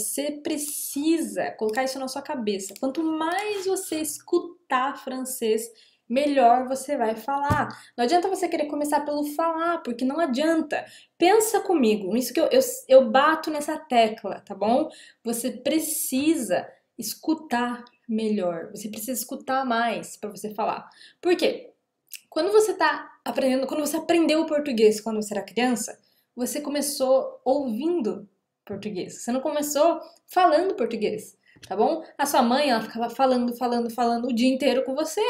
Você precisa colocar isso na sua cabeça. Quanto mais você escutar francês, melhor você vai falar. Não adianta você querer começar pelo falar, porque não adianta. Pensa comigo, isso que eu, eu, eu bato nessa tecla, tá bom? Você precisa escutar melhor, você precisa escutar mais para você falar. Por quê? Quando você tá aprendendo, quando você aprendeu o português quando você era criança, você começou ouvindo português. Você não começou falando português, tá bom? A sua mãe, ela ficava falando, falando, falando o dia inteiro com você.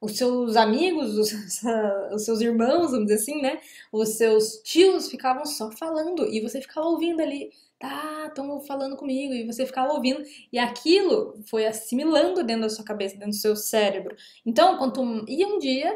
Os seus amigos, os, os seus irmãos, vamos dizer assim, né? Os seus tios ficavam só falando e você ficava ouvindo ali. Tá, estão falando comigo, e você ficava ouvindo, e aquilo foi assimilando dentro da sua cabeça, dentro do seu cérebro. Então, quanto ia um dia,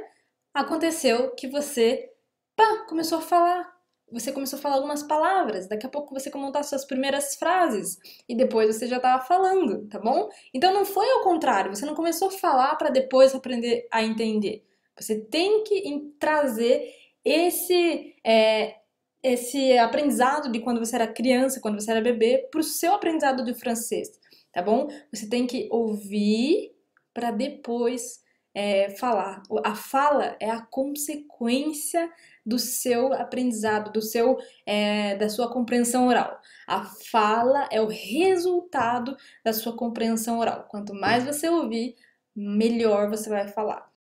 aconteceu que você pá, começou a falar você começou a falar algumas palavras, daqui a pouco você montar suas primeiras frases e depois você já estava falando, tá bom? Então não foi ao contrário, você não começou a falar para depois aprender a entender. Você tem que trazer esse é, esse aprendizado de quando você era criança, quando você era bebê, para o seu aprendizado de francês, tá bom? Você tem que ouvir para depois é, falar. A fala é a consequência do seu aprendizado, do seu é, da sua compreensão oral. A fala é o resultado da sua compreensão oral. Quanto mais você ouvir, melhor você vai falar.